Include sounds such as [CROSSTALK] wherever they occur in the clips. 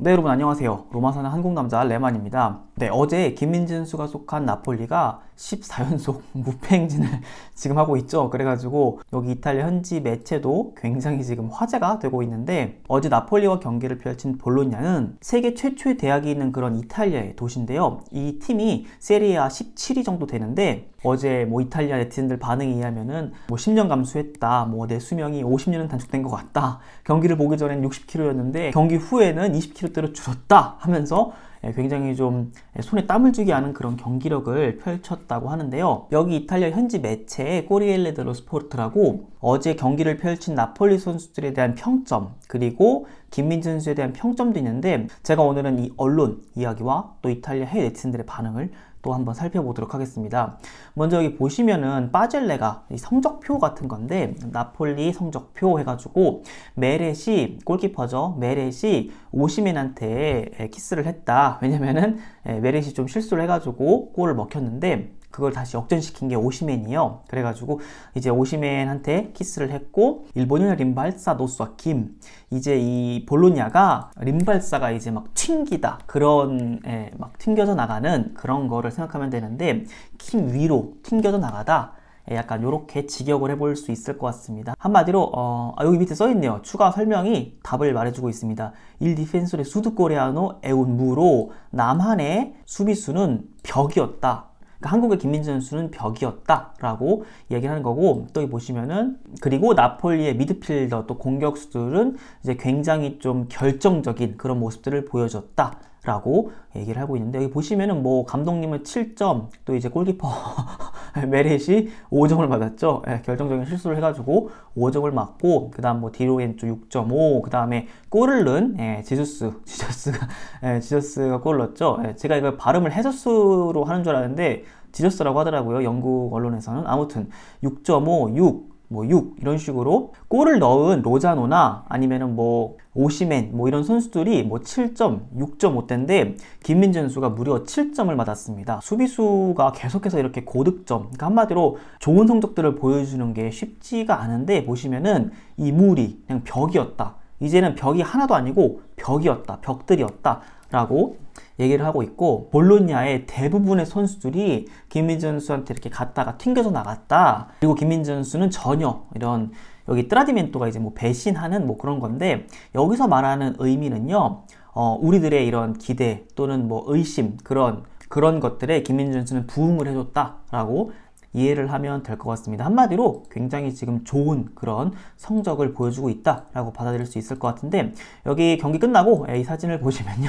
네 여러분 안녕하세요 로마 사는 한국 남자 레만입니다 네 어제 김민진 선수가 속한 나폴리가 14연속 무패 행진을 지금 하고 있죠 그래가지고 여기 이탈리아 현지 매체도 굉장히 지금 화제가 되고 있는데 어제 나폴리와 경기를 펼친 볼로냐는 세계 최초의 대학이 있는 그런 이탈리아의 도시인데요 이 팀이 세리아 17위 정도 되는데 어제 뭐 이탈리아 네티즌들 반응에 의하면은 뭐 10년 감수했다 뭐 내 수명이 50년은 단축된 것 같다 경기를 보기 전엔 60kg였는데 경기 후에는 20kg 20대로 줄었다 하면서 예, 굉장히 좀 손에 땀을 쥐게 하는 그런 경기력을 펼쳤다고 하는데요. 여기 이탈리아 현지 매체 꼬리엘레 데로 스포르트라고 어제 경기를 펼친 나폴리 선수들에 대한 평점 그리고 김민 선수에 대한 평점도 있는데 제가 오늘은 이 언론 이야기와 또 이탈리아 해외 네티즌들의 반응을 또 한번 살펴보도록 하겠습니다. 먼저 여기 보시면은 빠젤레가 성적표 같은 건데 나폴리 성적표 해가지고 메렛이 골키퍼죠. 메렛이 오시민한테 키스를 했다. 왜냐면은 메렛이 좀 실수를 해가지고 골을 먹혔는데 그걸 다시 역전시킨 게 오시맨이요. 그래가지고 이제 오시맨한테 키스를 했고 일본인 림발사 노스와 김 이제 이 볼로냐가 림발사가 이제 막 튕기다 그런 예, 막 튕겨져 나가는 그런 거를 생각하면 되는데 김 위로 튕겨져 나가다 예, 약간 이렇게 직역을 해볼 수 있을 것 같습니다. 한마디로 어, 아, 여기 밑에 써있네요. 추가 설명이 답을 말해주고 있습니다. 일디펜솔의 수드코레아노 에운무로 남한의 수비수는 벽이었다. 그러니까 한국의 김민재 선수는 벽이었다라고 얘기를 하는 거고 또 보시면은 그리고 나폴리의 미드필더 또 공격수들은 이제 굉장히 좀 결정적인 그런 모습들을 보여줬다. 라고 얘기를 하고 있는데 여기 보시면은 뭐 감독님은 7점 또 이제 골키퍼 [LAUGHS] [LAUGHS] 메릿이 5점을 받았죠. 예, 결정적인 실수를 해가지고 5점을 맞고 그 다음 뭐 디로엔조 6.5, 그 다음에 골을 넣은 예, 지수스, [LAUGHS] 지저스가 예, 지저스가 골을 넣었죠. 예, 제가 이걸 발음을 해저스로 하는 줄 알았는데 지저스라고 하더라고요. 영국 언론에서는 아무튼 6.5, 6 뭐6 이런 식으로 골을 넣은 로자노나 아니면은 뭐오시맨뭐 이런 선수들이 뭐 7점, 6.5대인데 김민재 선수가 무려 7점을 맞았습니다. 수비수가 계속해서 이렇게 고득점, 그러니까 한마디로 좋은 성적들을 보여주는 게 쉽지가 않은데 보시면은 이 물이 그냥 벽이었다. 이제는 벽이 하나도 아니고 벽이었다, 벽들이었다 라고 얘기를 하고 있고 볼로냐의 대부분의 선수들이 김민재 선수한테 이렇게 갔다가 튕겨져 나갔다 그리고 김민재 선수는 전혀 이런 여기 트라디멘토가 이제 뭐 배신하는 뭐 그런 건데 여기서 말하는 의미는요 어, 우리들의 이런 기대 또는 뭐 의심 그런 그런 것들에 김민준 선수는 부응을 해줬다라고 이해를 하면 될 것 같습니다. 한마디로 굉장히 지금 좋은 그런 성적을 보여주고 있다라고 받아들일 수 있을 것 같은데 여기 경기 끝나고 예, 이 사진을 [LAUGHS] 보시면요.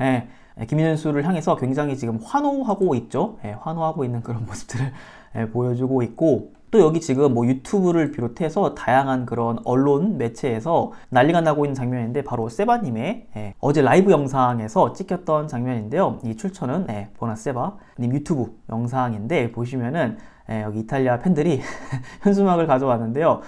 예, 예, 김인현수를 향해서 굉장히 지금 환호하고 있죠. 예, 환호하고 있는 그런 [LAUGHS] 모습들을 예, 보여주고 있고 또 여기 지금 뭐 유튜브를 비롯해서 다양한 그런 언론 매체에서 난리가 나고 있는 장면인데 바로 세바님의 예, 어제 라이브 영상에서 찍혔던 장면인데요. 이 출처는 예, 보나 세바님 유튜브 영상인데 보시면은 예, 여기 이탈리아 팬들이 [LAUGHS] 현수막을 가져왔는데요.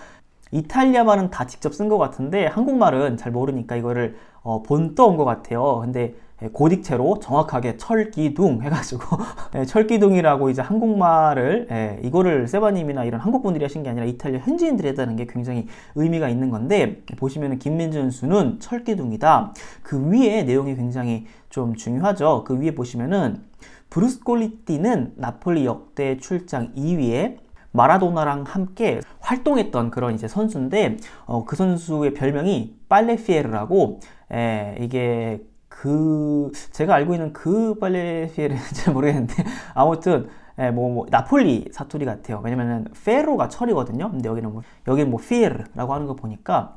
이탈리아 말은 다 직접 쓴 것 같은데 한국말은 잘 모르니까 이거를 어, 본떠온 것 같아요. 근데 예, 고딕체로 정확하게 철기둥 해가지고 [LAUGHS] 예, 철기둥이라고 이제 한국말을 예, 이거를 세바님이나 이런 한국분들이 하신 게 아니라 이탈리아 현지인들이 했다는 게 굉장히 의미가 있는 건데 보시면 김민준 수는 철기둥이다 그 위에 내용이 굉장히 좀 중요하죠 그 위에 보시면은 브루스콜리티는 나폴리 역대 출장 2위에 마라도나랑 함께 활동했던 그런 이제 선수인데 어, 그 선수의 별명이 빨레피에르라고 에, 이게 그 제가 알고 있는 그 발레피에르는지 [LAUGHS] 모르겠는데 아무튼 예, 뭐, 뭐, 나폴리 사투리 같아요. 왜냐면은 페로가 철이거든요. 근데 여기는 뭐 여기는 뭐 피에르라고 하는 거 보니까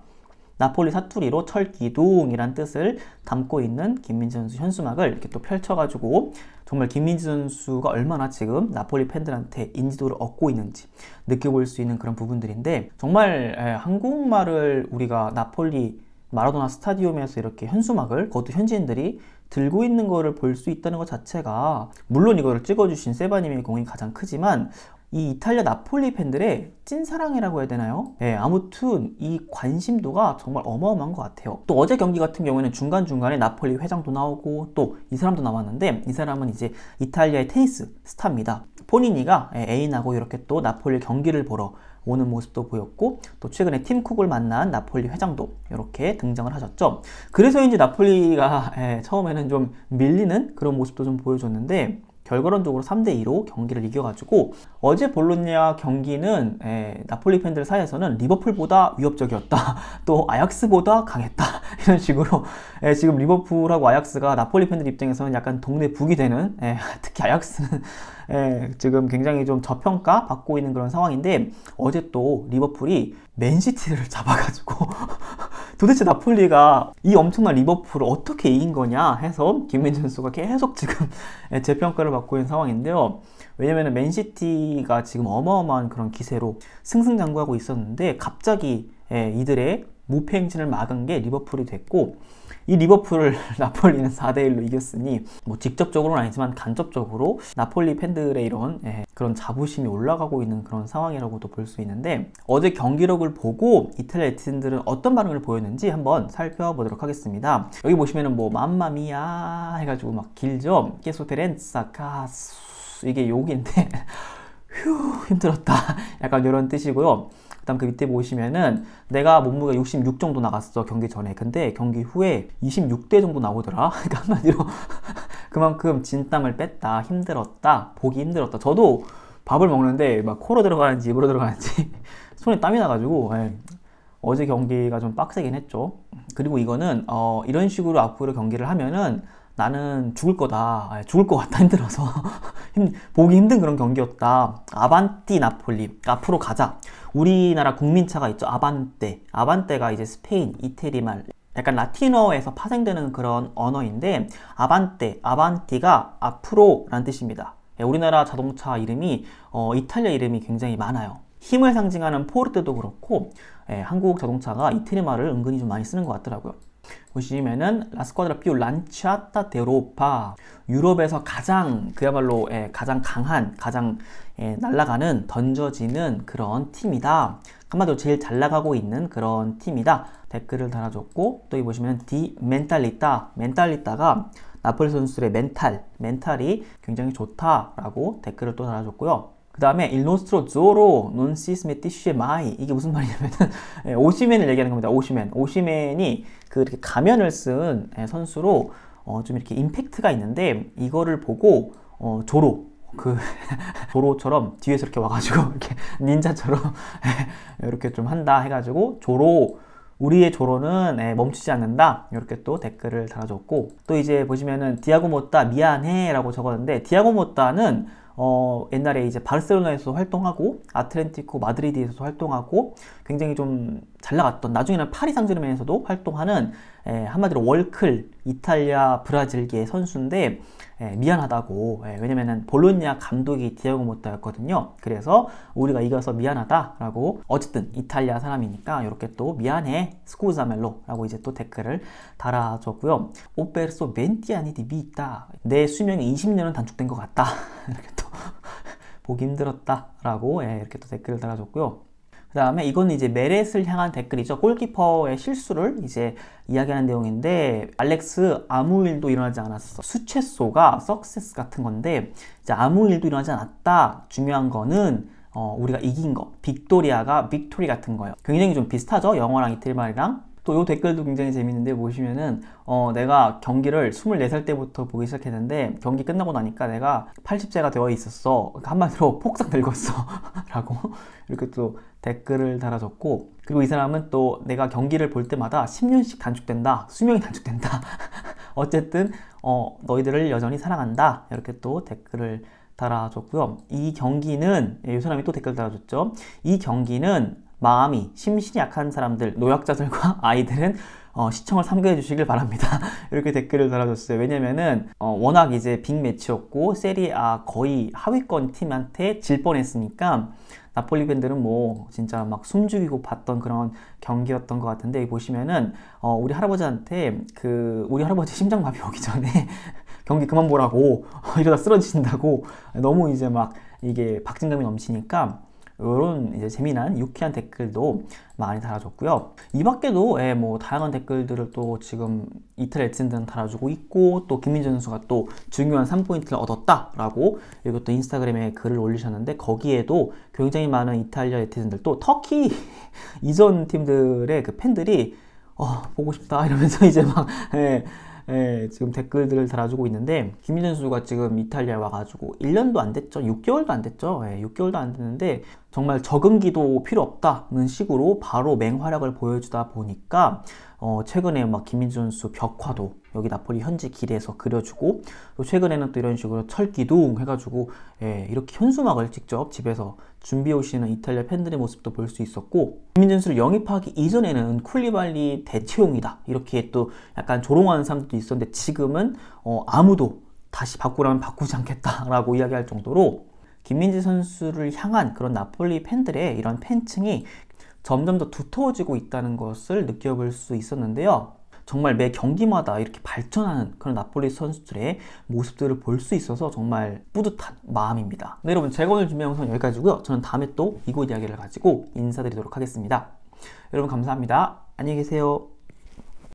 나폴리 사투리로 철기둥이란 뜻을 담고 있는 김민지 선수 현수막을 이렇게 또 펼쳐가지고 정말 김민지 선수가 얼마나 지금 나폴리 팬들한테 인지도를 얻고 있는지 느껴볼 수 있는 그런 부분들인데 정말 예, 한국말을 우리가 나폴리 마라도나 스타디움에서 이렇게 현수막을 그것도 현지인들이 들고 있는 거를 볼 수 있다는 것 자체가 물론 이거를 찍어주신 세바님의 공이 가장 크지만 이 이탈리아 나폴리 팬들의 찐사랑이라고 해야 되나요? 예, 아무튼 이 관심도가 정말 어마어마한 것 같아요. 또 어제 경기 같은 경우에는 중간중간에 나폴리 회장도 나오고 또 이 사람도 나왔는데 이 사람은 이제 이탈리아의 테니스 스타입니다. 포니니가 예, 애인하고 이렇게 또 나폴리 경기를 보러 오는 모습도 보였고 또 최근에 팀 쿡을 만난 나폴리 회장도 이렇게 등장을 하셨죠. 그래서인지 나폴리가 예, 처음에는 좀 밀리는 그런 모습도 좀 보여줬는데 결과론적으로 3대2로 경기를 이겨가지고 어제 볼로아 경기는 에, 예, 나폴리 팬들 사이에서는 리버풀보다 위협적이었다 [LAUGHS] 또 아약스보다 강했다 [LAUGHS] 이런 식으로 예, 지금 리버풀하고 아약스가 나폴리 팬들 입장에서는 약간 동네 북이 되는 예, [LAUGHS] 특히 아약스는 예, 지금 굉장히 좀 저평가 받고 있는 그런 상황인데 어제 또 리버풀이 맨시티를 [LAUGHS] 잡아가지고 도대체 나폴리가 이 엄청난 리버풀을 어떻게 이긴 거냐 해서 김민준수가 계속 지금 예, 재평가를 받고 있는 상황인데요. 왜냐면 맨시티가 지금 어마어마한 그런 기세로 승승장구하고 있었는데 갑자기 예, 이들의 무패 행진을 막은 게 리버풀이 됐고 이 리버풀을 [LAUGHS] 나폴리는 4대 1로 이겼으니 뭐 직접적으로는 아니지만 간접적으로 나폴리 팬들의 이런 예, 그런 자부심이 올라가고 있는 그런 상황이라고도 볼 수 있는데 어제 경기력을 보고 이탈리아 에티즌들은 어떤 반응을 보였는지 한번 살펴보도록 하겠습니다. 여기 보시면은 뭐 맘마미야 해가지고 막 길죠. 케소테렌사 카스 이게 욕인데 [LAUGHS] 휴 힘들었다 [LAUGHS] 약간 이런 뜻이고요. 그 다음 그 밑에 보시면은 내가 몸무게 66 정도 나갔어 경기 전에 근데 경기 후에 26대 정도 나오더라 [LAUGHS] 그러니까 한마디로 [LAUGHS] 그만큼 진땀을 뺐다 힘들었다 보기 힘들었다 저도 밥을 먹는데 막 코로 들어가는지 입으로 들어가는지 [LAUGHS] 손에 땀이 나가지고 에이. 예. 어제 경기가 좀 빡세긴 했죠 그리고 이거는 어, 이런 식으로 앞으로 경기를 하면은 나는 죽을 거다. 죽을 것 같다. [LAUGHS] 힘들어서. 보기 힘든 그런 경기였다. 아반티 나폴리. 앞으로 가자. 우리나라 국민차가 있죠. 아반떼. 아반떼가 이제 스페인, 이태리 말, 약간 라틴어에서 파생되는 그런 언어인데, 아반떼, 아반티가 앞으로 란 뜻입니다. 예, 우리나라 자동차 이름이, 어, 이탈리아 이름이 굉장히 많아요. 힘을 상징하는 포르테도 그렇고, 예, 한국 자동차가 이태리 말을 은근히 좀 많이 쓰는 것 같더라고요. 보시면은 라스쿼드라 피오 란치아타 데로파 유럽에서 가장 그야말로 예, 가장 강한 가장 예, 날아가는 던져지는 그런 팀이다 한마디로 제일 잘 나가고 있는 그런 팀이다 댓글을 달아줬고 또 이 보시면 디 멘탈리타 멘탈리타가 나폴리 선수들의 멘탈 멘탈이 굉장히 좋다라고 댓글을 또 달아줬고요 그 다음에 일노스트로 조로 논시스 메티쉬 마이 이게 무슨 말이냐면은 예, 오시맨을 얘기하는 겁니다. 오시맨 오시맨이 그 이렇게 가면을 쓴 예, 선수로 어, 좀 이렇게 임팩트가 있는데 이거를 보고 어, 조로 그 [LAUGHS] 조로처럼 뒤에서 이렇게 와가지고 [LAUGHS] 이렇게 닌자처럼 이렇게 예, 좀 한다 해가지고 조로 우리의 조로는 멈추지 않는다 이렇게 또 댓글을 달아줬고 또 이제 보시면은 디아고 못다 미안해 라고 적었는데 디아고 못다는 어, 옛날에 이제 바르셀로나에서 활동하고 아틀레티코 마드리드에서 활동하고 굉장히 좀 잘 나갔던 나중에는 파리 상제르맹에서도 활동하는 에, 예, 한마디로 월클 이탈리아 브라질계 선수인데 예, 미안하다고 예, 왜냐면은 볼로냐 감독이 디아고 모타였거든요 그래서 우리가 이겨서 미안하다라고 어쨌든 이탈리아 사람이니까 이렇게 또 미안해 스쿠자멜로 라고 이제 또 댓글을 달아줬고요 오페르소 멘티아니 디비 있다 내 수명이 20년은 단축된 것 같다 [LAUGHS] 이렇게 또 보기 힘들었다 라고 예, 이렇게 또 댓글을 달아줬고요 그 다음에 이건 이제 메렛을 향한 댓글이죠. 골키퍼의 실수를 이제 이야기하는 내용인데 알렉스 아무 일도 일어나지 않았어. 수채소가 석세스 같은 건데 이제 아무 일도 일어나지 않았다. 중요한 거는 어, 우리가 이긴 거. 빅토리아가 빅토리 같은 거예요. 굉장히 좀 비슷하죠. 영어랑 이틀말이랑 또요 댓글도 굉장히 재밌는데 보시면은 어 내가 경기를 24살 때부터 보기 시작했는데 경기 끝나고 나니까 내가 80세가 되어 있었어 그러니까 한마디로 [LAUGHS] 폭삭 늙었어 [LAUGHS] 라고 [LAUGHS] 이렇게 또 댓글을 달아줬고 그리고 이 사람은 또 내가 경기를 볼 때마다 10년씩 단축된다 수명이 단축된다 어쨌든 어 너희들을 여전히 사랑한다 이렇게 또 댓글을 달아줬고요. 이 경기는 이 예, 사람이 또 댓글 달아줬죠. 이 경기는 마음이 심신이 약한 사람들, 노약자들과 [LAUGHS] 아이들은 어, 시청을 삼가해 주시길 바랍니다. [LAUGHS] 이렇게 댓글을 달아줬어요. 왜냐면은 어, 워낙 이제 빅 매치였고 세리아 거의 하위권 팀한테 질 뻔했으니까 나폴리 밴드는 뭐 진짜 막 숨죽이고 봤던 그런 경기였던 것 같은데 여기 보시면은 어, 우리 할아버지한테 그 우리 할아버지 [LAUGHS] 심장마비 오기 전에 경기 그만 보라고 이러다 쓰러진다고 너무 이제 막 이게 박진감이 넘치니까 이런 이제 재미난 유쾌한 댓글도 많이 달아줬고요. 이 밖에도 예, 뭐 다양한 댓글들을 또 지금 이틀 엣진드는 달아주고 있고 또김민준 선수가 또 중요한 3포인트를 얻었다라고 이것도 인스타그램에 글을 올리셨는데 거기에도 굉장히 많은 이탈리아 네티즌들 또 터키 [LAUGHS] 이전 팀들의 그 팬들이 어, 보고 싶다 이러면서 [LAUGHS] 이제 막 예, 예, 지금 댓글들을 달아주고 있는데 김민준 선수가 지금 이탈리아에 와가지고 1년도 안 됐죠 6개월도 안 됐죠 예, 6개월도 안 됐는데 정말 적응 기도 필요 없다는 식으로 바로 맹활약을 보여주다 보니까 어, 최근에 막 김민준 선수 벽화도 여기 나폴리 현지 길에서 그려주고 또 최근에는 또 이런 식으로 철기둥 해가지고 예, 이렇게 현수막을 직접 집에서 준비해 오시는 이탈리아 팬들의 모습도 볼 수 있었고 김민준 선수를 영입하기 이전에는 쿨리발리 대체용이다 이렇게 또 약간 조롱하는 사람도 있었는데 지금은 어, 아무도 다시 바꾸라면 바꾸지 않겠다라고 이야기할 정도로 김민지 선수를 향한 그런 나폴리 팬들의 이런 팬층이 점점 더 두터워지고 있다는 것을 느껴볼 수 있었는데요. 정말 매 경기마다 이렇게 발전하는 그런 나폴리 선수들의 모습들을 볼 수 있어서 정말 뿌듯한 마음입니다. 네, 여러분 제가 오늘 준비한 영상 여기까지고요. 저는 다음에 또 이곳 이야기를 가지고 인사드리도록 하겠습니다. 여러분 감사합니다. 안녕히 계세요.